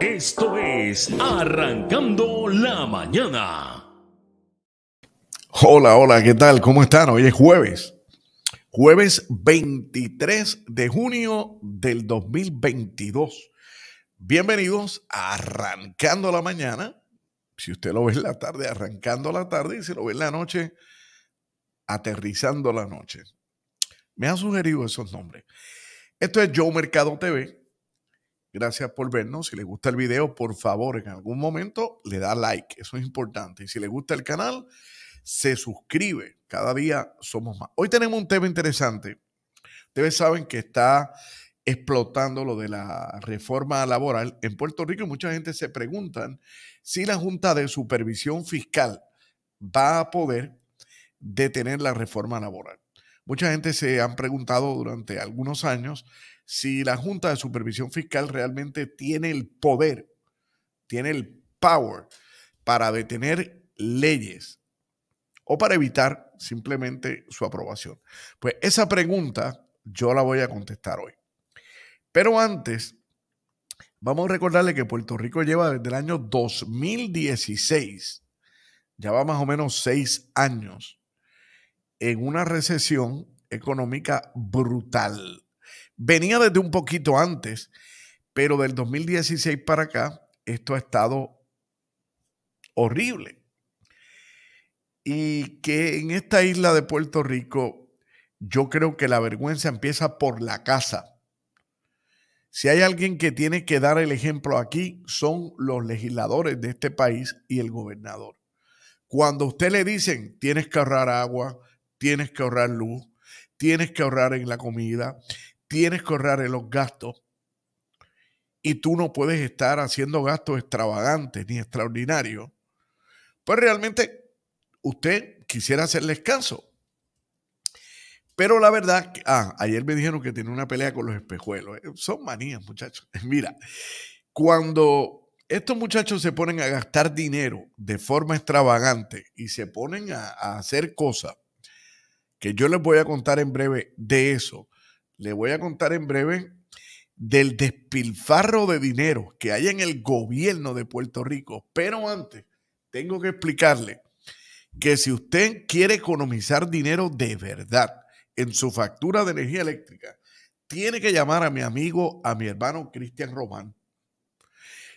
Esto es Arrancando la Mañana. Hola, hola, ¿qué tal? ¿Cómo están? Hoy es jueves. Jueves 23 de junio del 2022. Bienvenidos a Arrancando la Mañana. Si usted lo ve en la tarde, arrancando la tarde. Y si lo ve en la noche, aterrizando la noche. Me han sugerido esos nombres. Esto es Yo Mercado TV Gracias por vernos. Si les gusta el video, por favor, en algún momento le da like. Eso es importante. Y si le gusta el canal, se suscribe. Cada día somos más. Hoy tenemos un tema interesante. Ustedes saben que está explotando lo de la reforma laboral en Puerto Rico y mucha gente se pregunta si la Junta de Supervisión Fiscal va a poder detener la reforma laboral. Mucha gente se han preguntado durante algunos años si la Junta de Supervisión Fiscal realmente tiene el poder, tiene el power para detener leyes o para evitar simplemente su aprobación. Pues esa pregunta yo la voy a contestar hoy. Pero antes, vamos a recordarle que Puerto Rico lleva desde el año 2016, ya va más o menos seis años, en una recesión económica brutal venía desde un poquito antes, pero del 2016 para acá, esto ha estado horrible. Y que en esta isla de Puerto Rico, yo creo que la vergüenza empieza por la casa. Si hay alguien que tiene que dar el ejemplo aquí, son los legisladores de este país y el gobernador. Cuando usted le dicen, tienes que ahorrar agua, tienes que ahorrar luz, tienes que ahorrar en la comida, tienes que ahorrar en los gastos y tú no puedes estar haciendo gastos extravagantes ni extraordinarios, pues realmente usted quisiera hacerles descanso, Pero la verdad, ah, ayer me dijeron que tiene una pelea con los espejuelos. Eh, son manías, muchachos. Mira, cuando estos muchachos se ponen a gastar dinero de forma extravagante y se ponen a hacer cosas, que yo les voy a contar en breve de eso, le voy a contar en breve del despilfarro de dinero que hay en el gobierno de Puerto Rico. Pero antes, tengo que explicarle que si usted quiere economizar dinero de verdad en su factura de energía eléctrica, tiene que llamar a mi amigo, a mi hermano Cristian Román.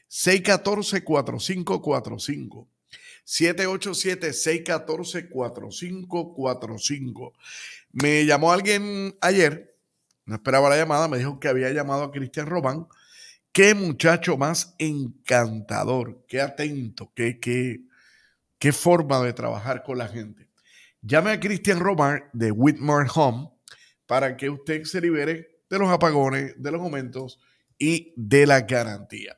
614-4545. 787-614-4545. Me llamó alguien ayer no esperaba la llamada, me dijo que había llamado a Cristian Román. Qué muchacho más encantador, qué atento, qué, qué, qué forma de trabajar con la gente. Llame a Cristian Román de Whitmore Home para que usted se libere de los apagones, de los momentos y de la garantía.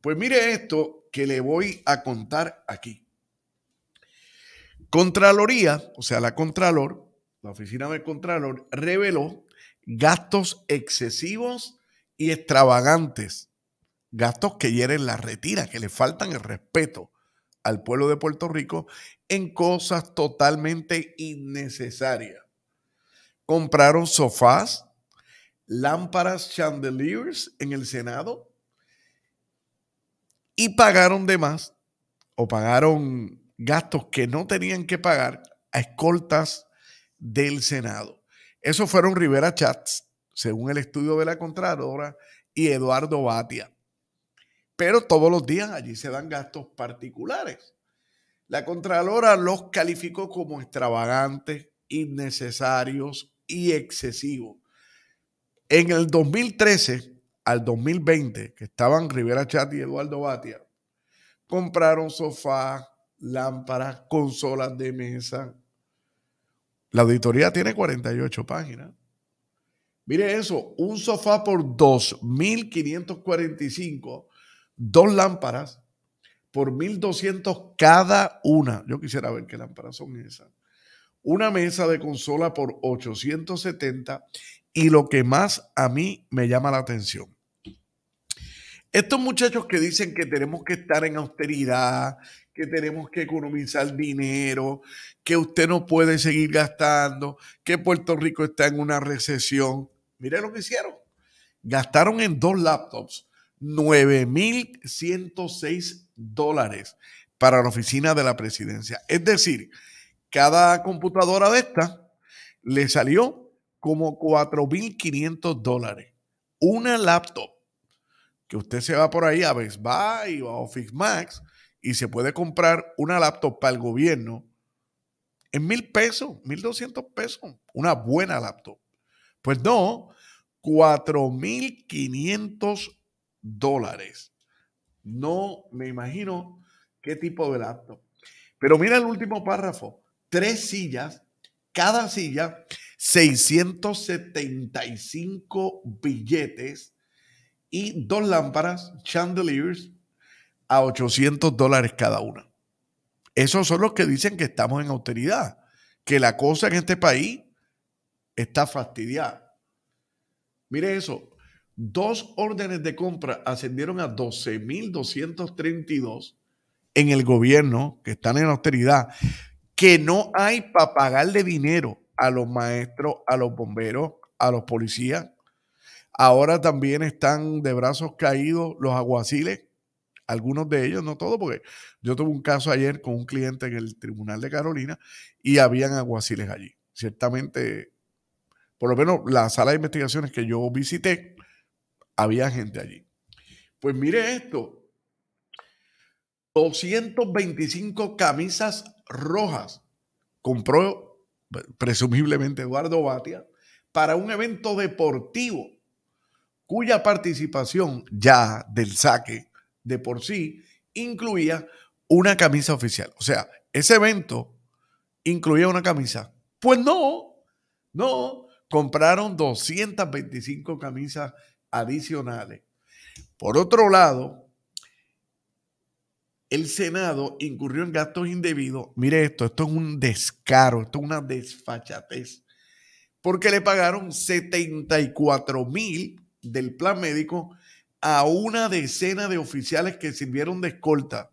Pues mire esto que le voy a contar aquí. Contraloría, o sea, la Contralor, la oficina de Contralor, reveló gastos excesivos y extravagantes, gastos que hieren la retira, que le faltan el respeto al pueblo de Puerto Rico en cosas totalmente innecesarias. Compraron sofás, lámparas, chandeliers en el Senado y pagaron demás más o pagaron gastos que no tenían que pagar a escoltas del Senado. Esos fueron Rivera Chats, según el estudio de la Contralora, y Eduardo Batia. Pero todos los días allí se dan gastos particulares. La Contralora los calificó como extravagantes, innecesarios y excesivos. En el 2013 al 2020, que estaban Rivera Chat y Eduardo Batia, compraron sofás, lámparas, consolas de mesa, la auditoría tiene 48 páginas. Mire eso, un sofá por 2.545, dos lámparas por 1.200 cada una. Yo quisiera ver qué lámparas son esas. Una mesa de consola por 870 y lo que más a mí me llama la atención. Estos muchachos que dicen que tenemos que estar en austeridad, que tenemos que economizar dinero, que usted no puede seguir gastando, que Puerto Rico está en una recesión. Mire lo que hicieron. Gastaron en dos laptops 9.106 dólares para la oficina de la presidencia. Es decir, cada computadora de esta le salió como 4.500 dólares. Una laptop que usted se va por ahí a Best Buy o a Office Max y se puede comprar una laptop para el gobierno en mil pesos, mil doscientos pesos, una buena laptop. Pues no, cuatro mil quinientos dólares. No me imagino qué tipo de laptop. Pero mira el último párrafo. Tres sillas, cada silla, 675 billetes y dos lámparas, chandeliers, a 800 dólares cada una. Esos son los que dicen que estamos en austeridad, que la cosa en este país está fastidiada. Mire eso, dos órdenes de compra ascendieron a 12.232 en el gobierno, que están en austeridad, que no hay para pagarle dinero a los maestros, a los bomberos, a los policías. Ahora también están de brazos caídos los aguaciles algunos de ellos, no todos, porque yo tuve un caso ayer con un cliente en el Tribunal de Carolina y habían aguaciles allí. Ciertamente, por lo menos la sala de investigaciones que yo visité, había gente allí. Pues mire esto, 225 camisas rojas compró pues, presumiblemente Eduardo Batia para un evento deportivo cuya participación ya del saque de por sí incluía una camisa oficial. O sea, ese evento incluía una camisa. Pues no, no, compraron 225 camisas adicionales. Por otro lado, el Senado incurrió en gastos indebidos. Mire esto, esto es un descaro, esto es una desfachatez. Porque le pagaron 74 mil del plan médico a una decena de oficiales que sirvieron de escolta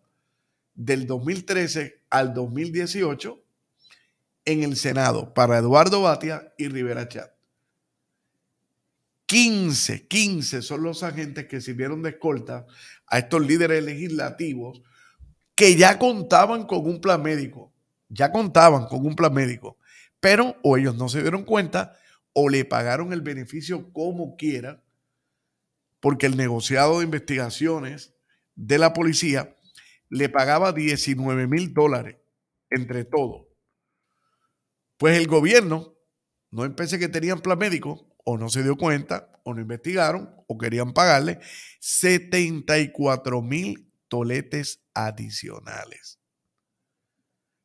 del 2013 al 2018 en el Senado para Eduardo Batia y Rivera Chat. 15, 15 son los agentes que sirvieron de escolta a estos líderes legislativos que ya contaban con un plan médico, ya contaban con un plan médico, pero o ellos no se dieron cuenta o le pagaron el beneficio como quiera porque el negociado de investigaciones de la policía le pagaba 19 mil dólares entre todos. Pues el gobierno, no empecé que tenían plan médico, o no se dio cuenta, o no investigaron, o querían pagarle 74 mil toletes adicionales.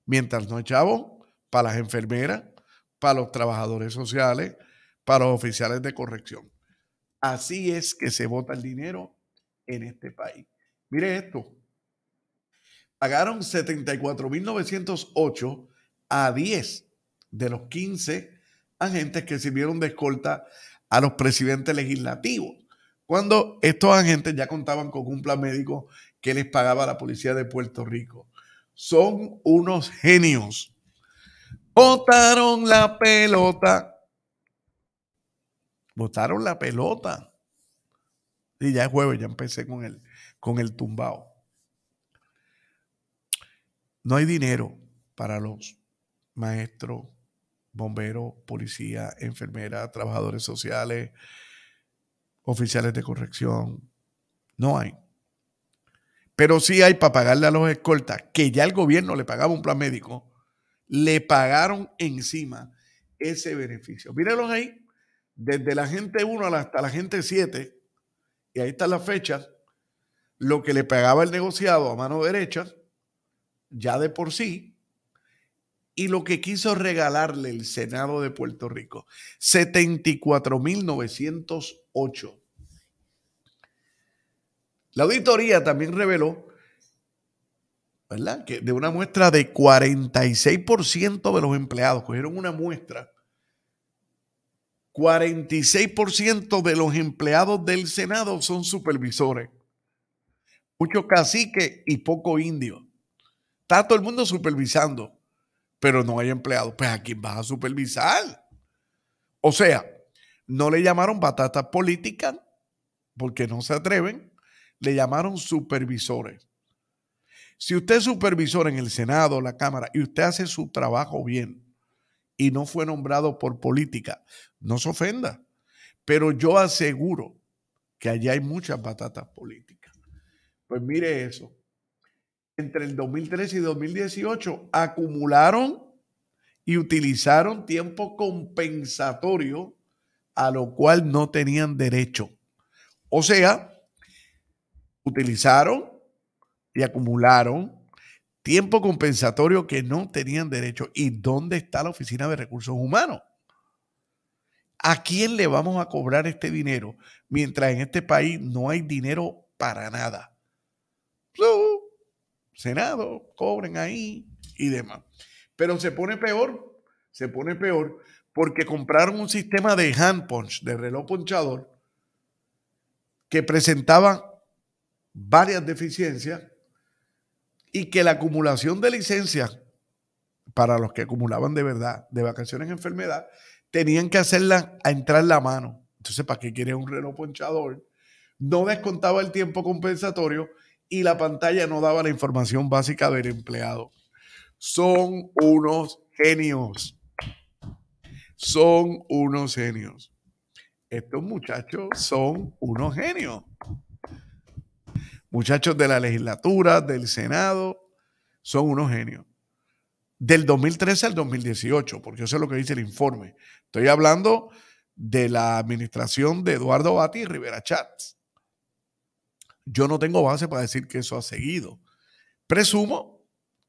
Mientras no echaban para las enfermeras, para los trabajadores sociales, para los oficiales de corrección. Así es que se vota el dinero en este país. Mire esto. Pagaron 74.908 a 10 de los 15 agentes que sirvieron de escolta a los presidentes legislativos. Cuando estos agentes ya contaban con un plan médico que les pagaba la policía de Puerto Rico. Son unos genios. Votaron la pelota botaron la pelota. Y ya es jueves, ya empecé con el, con el tumbao. No hay dinero para los maestros, bomberos, policías, enfermeras, trabajadores sociales, oficiales de corrección. No hay. Pero sí hay para pagarle a los escoltas, que ya el gobierno le pagaba un plan médico, le pagaron encima ese beneficio. Mírenlos ahí, desde la gente 1 hasta la gente 7, y ahí están las fechas, lo que le pagaba el negociado a mano derecha, ya de por sí, y lo que quiso regalarle el Senado de Puerto Rico, 74.908. La auditoría también reveló, ¿verdad?, que de una muestra de 46% de los empleados, cogieron una muestra 46% de los empleados del Senado son supervisores. Muchos caciques y poco indio. Está todo el mundo supervisando, pero no hay empleados. Pues a quién vas a supervisar. O sea, no le llamaron patata política, porque no se atreven, le llamaron supervisores. Si usted es supervisor en el Senado, la Cámara, y usted hace su trabajo bien y no fue nombrado por política, no se ofenda, pero yo aseguro que allá hay muchas batatas políticas. Pues mire eso. Entre el 2013 y 2018 acumularon y utilizaron tiempo compensatorio a lo cual no tenían derecho. O sea, utilizaron y acumularon tiempo compensatorio que no tenían derecho. ¿Y dónde está la Oficina de Recursos Humanos? ¿A quién le vamos a cobrar este dinero? Mientras en este país no hay dinero para nada. Senado, cobren ahí y demás. Pero se pone peor, se pone peor porque compraron un sistema de hand punch, de reloj ponchador, que presentaba varias deficiencias y que la acumulación de licencias para los que acumulaban de verdad de vacaciones en enfermedad tenían que hacerla a entrar la mano. Entonces, ¿para qué quería un reloj ponchador? No descontaba el tiempo compensatorio y la pantalla no daba la información básica del empleado. Son unos genios. Son unos genios. Estos muchachos son unos genios. Muchachos de la legislatura, del Senado, son unos genios del 2013 al 2018, porque eso es lo que dice el informe. Estoy hablando de la administración de Eduardo Bati y Rivera Chats. Yo no tengo base para decir que eso ha seguido. Presumo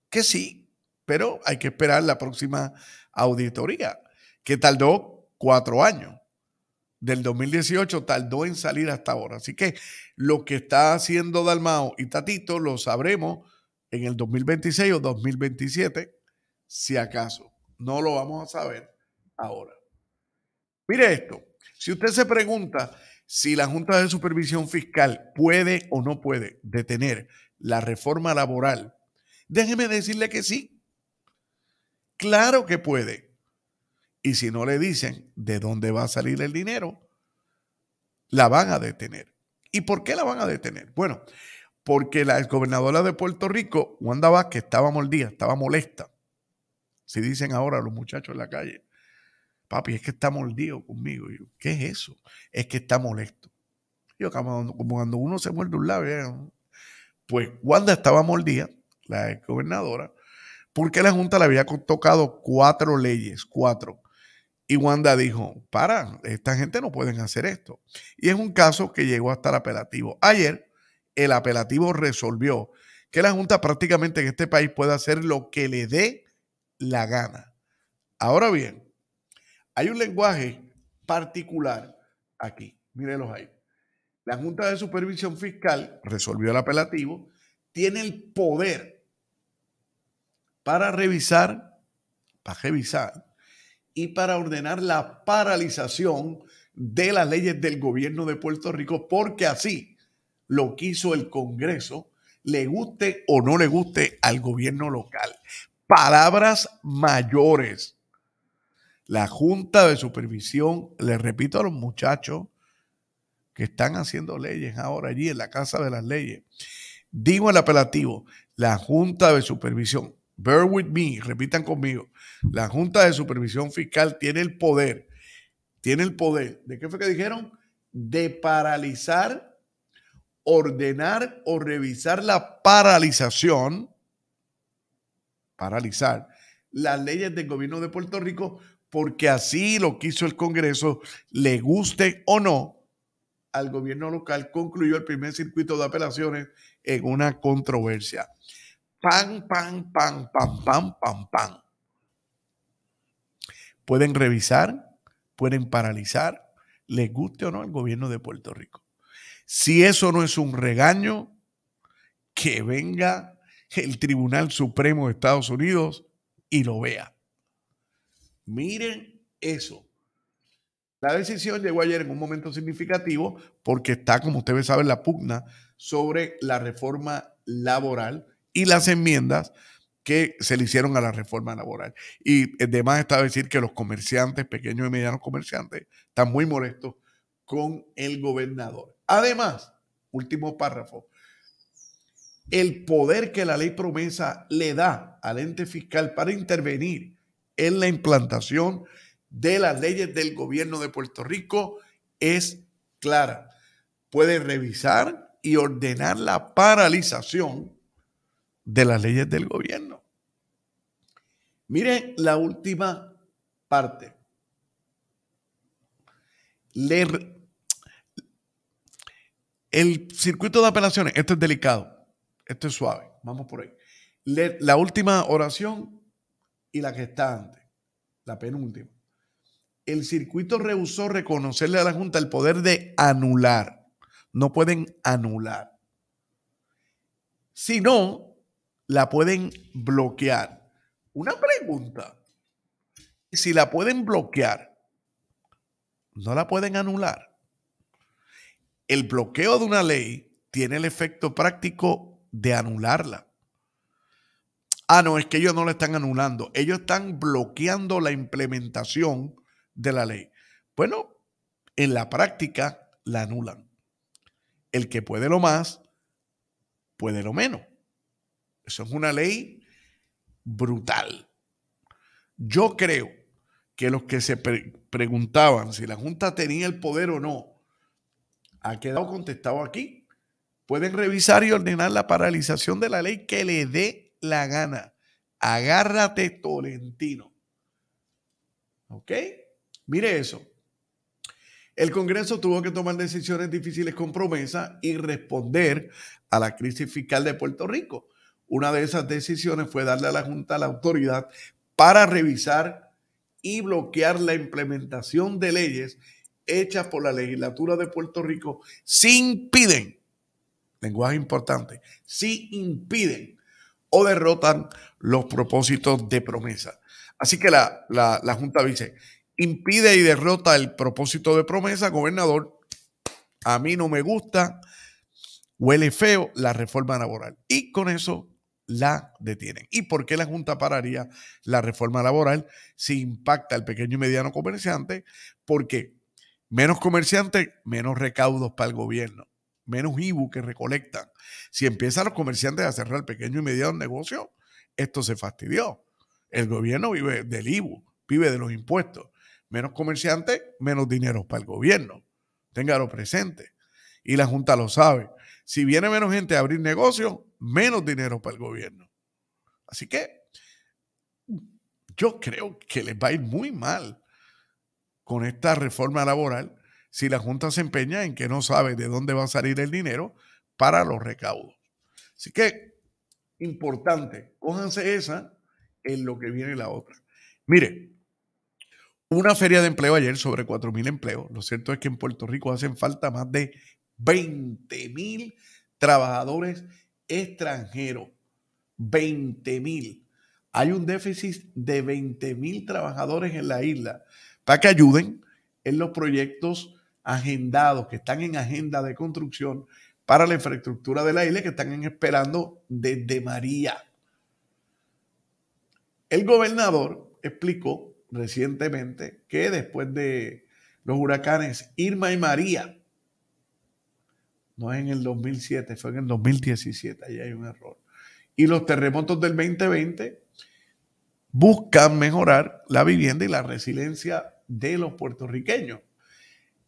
que sí, pero hay que esperar la próxima auditoría, que tardó cuatro años. Del 2018 tardó en salir hasta ahora. Así que lo que está haciendo Dalmao y Tatito lo sabremos en el 2026 o 2027 si acaso. No lo vamos a saber ahora. Mire esto, si usted se pregunta si la Junta de Supervisión Fiscal puede o no puede detener la reforma laboral, déjeme decirle que sí. Claro que puede. Y si no le dicen de dónde va a salir el dinero, la van a detener. ¿Y por qué la van a detener? Bueno, porque la gobernadora de Puerto Rico, Wanda Vázquez, estaba mordida, estaba molesta si dicen ahora los muchachos en la calle, papi, es que está mordido conmigo. Yo, ¿Qué es eso? Es que está molesto. Yo, como, cuando uno se muerde un labio, ¿eh? pues Wanda estaba mordida, la gobernadora, porque la Junta le había tocado cuatro leyes, cuatro. Y Wanda dijo, para, esta gente no pueden hacer esto. Y es un caso que llegó hasta el apelativo. Ayer el apelativo resolvió que la Junta prácticamente en este país puede hacer lo que le dé la gana. Ahora bien, hay un lenguaje particular aquí. Mírenlos ahí. La Junta de Supervisión Fiscal resolvió el apelativo, tiene el poder para revisar, para revisar y para ordenar la paralización de las leyes del gobierno de Puerto Rico, porque así lo quiso el Congreso, le guste o no le guste al gobierno local palabras mayores. La Junta de Supervisión, les repito a los muchachos que están haciendo leyes ahora allí en la Casa de las Leyes, digo el apelativo, la Junta de Supervisión, bear with me, repitan conmigo, la Junta de Supervisión Fiscal tiene el poder, tiene el poder, ¿de qué fue que dijeron? De paralizar, ordenar o revisar la paralización paralizar las leyes del gobierno de Puerto Rico porque así lo quiso el Congreso, le guste o no, al gobierno local concluyó el primer circuito de apelaciones en una controversia. Pam, pam, pam, pam, pam, pam, pan. Pueden revisar, pueden paralizar, le guste o no al gobierno de Puerto Rico. Si eso no es un regaño, que venga el Tribunal Supremo de Estados Unidos y lo vea. Miren eso. La decisión llegó ayer en un momento significativo porque está, como ustedes saben, la pugna sobre la reforma laboral y las enmiendas que se le hicieron a la reforma laboral. Y además eh, está decir que los comerciantes, pequeños y medianos comerciantes, están muy molestos con el gobernador. Además, último párrafo, el poder que la ley promesa le da al ente fiscal para intervenir en la implantación de las leyes del gobierno de Puerto Rico es clara. Puede revisar y ordenar la paralización de las leyes del gobierno. Mire la última parte. el circuito de apelaciones, esto es delicado esto es suave, vamos por ahí. la última oración y la que está antes, la penúltima. El circuito rehusó reconocerle a la Junta el poder de anular. No pueden anular. Si no, la pueden bloquear. Una pregunta. Si la pueden bloquear, no la pueden anular. El bloqueo de una ley tiene el efecto práctico de anularla. Ah, no, es que ellos no la están anulando. Ellos están bloqueando la implementación de la ley. Bueno, en la práctica la anulan. El que puede lo más, puede lo menos. Eso es una ley brutal. Yo creo que los que se preguntaban si la Junta tenía el poder o no, ha quedado contestado aquí. Pueden revisar y ordenar la paralización de la ley que le dé la gana. Agárrate, Tolentino. ¿Ok? Mire eso. El Congreso tuvo que tomar decisiones difíciles con promesa y responder a la crisis fiscal de Puerto Rico. Una de esas decisiones fue darle a la Junta la autoridad para revisar y bloquear la implementación de leyes hechas por la legislatura de Puerto Rico sin piden lenguaje importante, si impiden o derrotan los propósitos de promesa. Así que la, la, Junta dice, impide y derrota el propósito de promesa, gobernador, a mí no me gusta, huele feo la reforma laboral. Y con eso la detienen. ¿Y por qué la Junta pararía la reforma laboral si impacta al pequeño y mediano comerciante? Porque menos comerciantes, menos recaudos para el gobierno menos IBU que recolectan. Si empiezan los comerciantes a cerrar pequeño y mediano negocio, esto se fastidió. El gobierno vive del IBU, vive de los impuestos. Menos comerciantes, menos dinero para el gobierno. Téngalo presente. Y la Junta lo sabe. Si viene menos gente a abrir negocios, menos dinero para el gobierno. Así que yo creo que les va a ir muy mal con esta reforma laboral si la Junta se empeña en que no sabe de dónde va a salir el dinero para los recaudos. Así que, importante, cójanse esa en lo que viene la otra. Mire, una feria de empleo ayer sobre 4.000 empleos. Lo cierto es que en Puerto Rico hacen falta más de 20.000 trabajadores extranjeros. 20.000. Hay un déficit de 20.000 trabajadores en la isla para que ayuden en los proyectos agendados, que están en agenda de construcción para la infraestructura de la isla que están esperando desde María. El gobernador explicó recientemente que después de los huracanes Irma y María, no es en el 2007, fue en el 2017, ahí hay un error, y los terremotos del 2020 buscan mejorar la vivienda y la resiliencia de los puertorriqueños.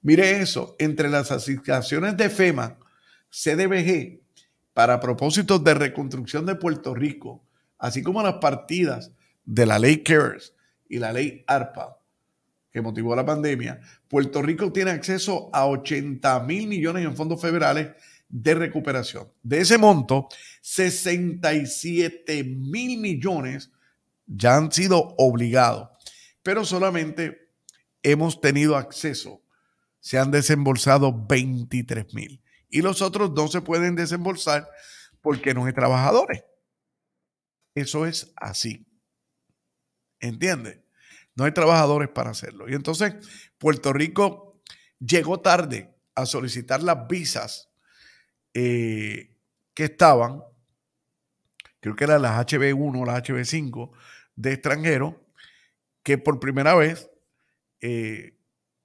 Mire eso, entre las asignaciones de FEMA, CDBG, para propósitos de reconstrucción de Puerto Rico, así como las partidas de la ley CARES y la ley ARPA, que motivó la pandemia, Puerto Rico tiene acceso a 80 mil millones en fondos federales de recuperación. De ese monto, 67 mil millones ya han sido obligados, pero solamente hemos tenido acceso se han desembolsado 23 mil. Y los otros no se pueden desembolsar porque no hay trabajadores. Eso es así. ¿Entiendes? No hay trabajadores para hacerlo. Y entonces Puerto Rico llegó tarde a solicitar las visas eh, que estaban, creo que eran las HB1 o las HB5 de extranjeros, que por primera vez eh,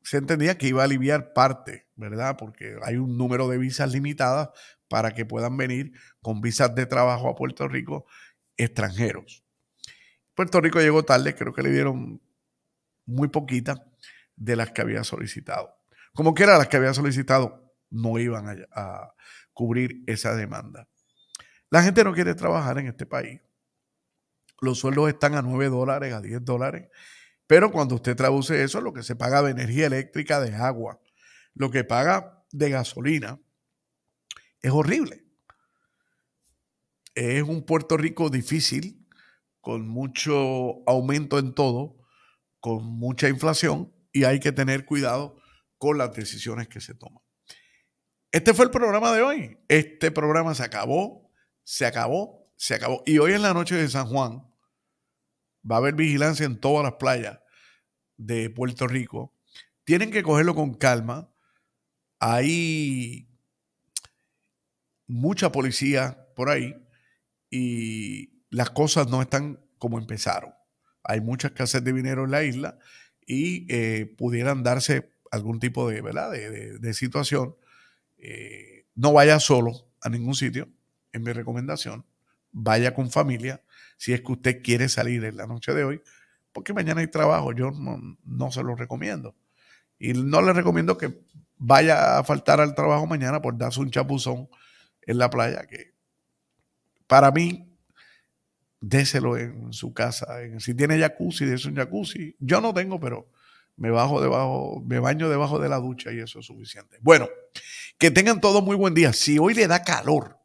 se entendía que iba a aliviar parte, ¿verdad? Porque hay un número de visas limitadas para que puedan venir con visas de trabajo a Puerto Rico extranjeros. Puerto Rico llegó tarde, creo que le dieron muy poquita de las que había solicitado. Como que quiera, las que había solicitado no iban a, a cubrir esa demanda. La gente no quiere trabajar en este país. Los sueldos están a 9 dólares, a 10 dólares pero cuando usted traduce eso, lo que se paga de energía eléctrica, de agua, lo que paga de gasolina, es horrible. Es un Puerto Rico difícil, con mucho aumento en todo, con mucha inflación, y hay que tener cuidado con las decisiones que se toman. Este fue el programa de hoy. Este programa se acabó, se acabó, se acabó. Y hoy en la noche de San Juan va a haber vigilancia en todas las playas de Puerto Rico. Tienen que cogerlo con calma. Hay mucha policía por ahí y las cosas no están como empezaron. Hay muchas casas de dinero en la isla y eh, pudieran darse algún tipo de, ¿verdad? de, situación. Eh, no vaya solo a ningún sitio, es mi recomendación. Vaya con familia si es que usted quiere salir en la noche de hoy porque mañana hay trabajo, yo no, se lo recomiendo. Y no le recomiendo que vaya a faltar al trabajo mañana por darse un chapuzón en la playa, que para mí, déselo en su casa. Si tiene jacuzzi, dése un jacuzzi. Yo no tengo, pero me bajo debajo, me baño debajo de la ducha y eso es suficiente. Bueno, que tengan todos muy buen día. Si hoy le da calor,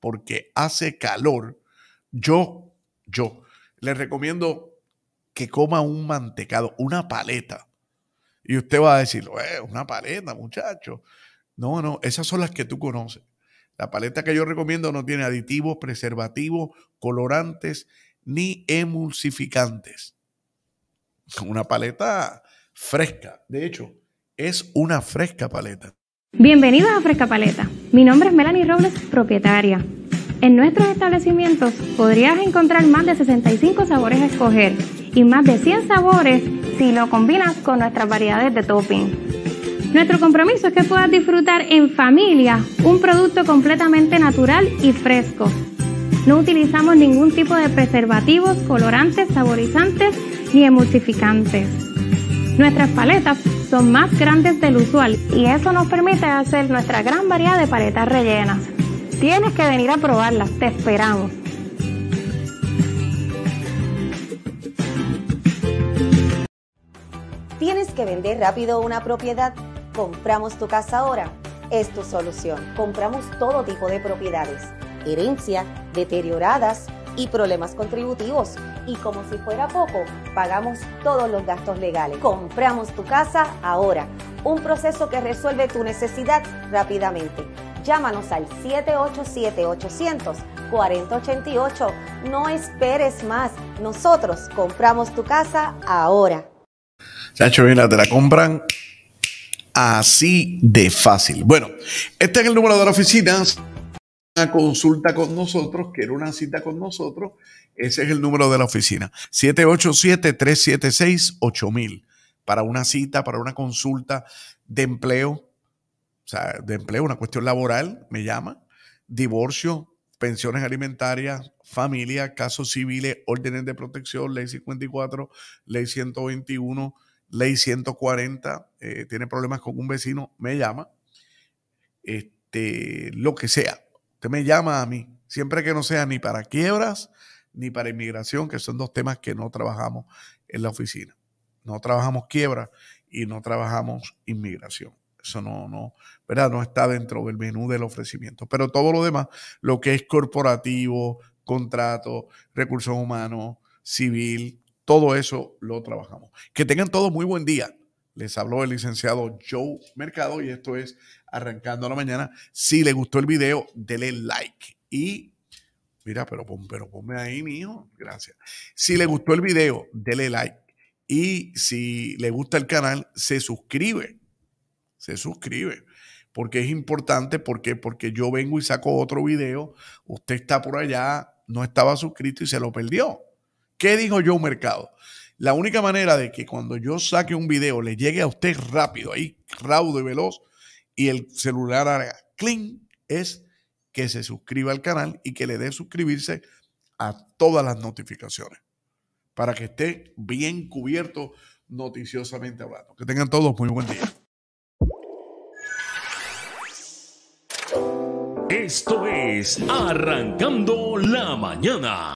porque hace calor, yo, yo les recomiendo que coma un mantecado, una paleta. Y usted va a decir, eh, una paleta, muchacho. No, no, esas son las que tú conoces. La paleta que yo recomiendo no tiene aditivos, preservativos, colorantes ni emulsificantes. Una paleta fresca. De hecho, es una fresca paleta. Bienvenidos a Fresca Paleta. Mi nombre es Melanie Robles, propietaria. En nuestros establecimientos podrías encontrar más de 65 sabores a escoger y más de 100 sabores si lo combinas con nuestras variedades de topping. Nuestro compromiso es que puedas disfrutar en familia un producto completamente natural y fresco. No utilizamos ningún tipo de preservativos, colorantes, saborizantes ni emulsificantes. Nuestras paletas son más grandes del usual y eso nos permite hacer nuestra gran variedad de paletas rellenas. Tienes que venir a probarlas, te esperamos. que vender rápido una propiedad, compramos tu casa ahora. Es tu solución. Compramos todo tipo de propiedades, herencia, deterioradas y problemas contributivos. Y como si fuera poco, pagamos todos los gastos legales. Compramos tu casa ahora. Un proceso que resuelve tu necesidad rápidamente. Llámanos al 787-800-4088. No esperes más. Nosotros compramos tu casa ahora. Chacho, mira, te la compran así de fácil. Bueno, este es el número de la oficina. Una consulta con nosotros, quiero una cita con nosotros. Ese es el número de la oficina. 787-376-8000 para una cita, para una consulta de empleo, o sea, de empleo, una cuestión laboral, me llama, divorcio, pensiones alimentarias, familia, casos civiles, órdenes de protección, ley 54, ley 121, ley 140, eh, tiene problemas con un vecino, me llama, este, lo que sea. Usted me llama a mí, siempre que no sea ni para quiebras ni para inmigración, que son dos temas que no trabajamos en la oficina. No trabajamos quiebra y no trabajamos inmigración. Eso no, no, ¿verdad? No está dentro del menú del ofrecimiento. Pero todo lo demás, lo que es corporativo, contrato, recursos humanos, civil, todo eso lo trabajamos. Que tengan todos muy buen día. Les habló el licenciado Joe Mercado y esto es Arrancando la Mañana. Si le gustó el video, denle like. Y mira, pero, pero ponme ahí, mijo. Gracias. Si le gustó el video, denle like. Y si le gusta el canal, se suscribe. Se suscribe. Porque es importante, porque Porque yo vengo y saco otro video, usted está por allá, no estaba suscrito y se lo perdió. ¿Qué dijo yo, Mercado? La única manera de que cuando yo saque un video le llegue a usted rápido, ahí, raudo y veloz, y el celular haga clean, es que se suscriba al canal y que le dé suscribirse a todas las notificaciones para que esté bien cubierto noticiosamente hablando. Que tengan todos muy buen día. Esto es Arrancando la Mañana.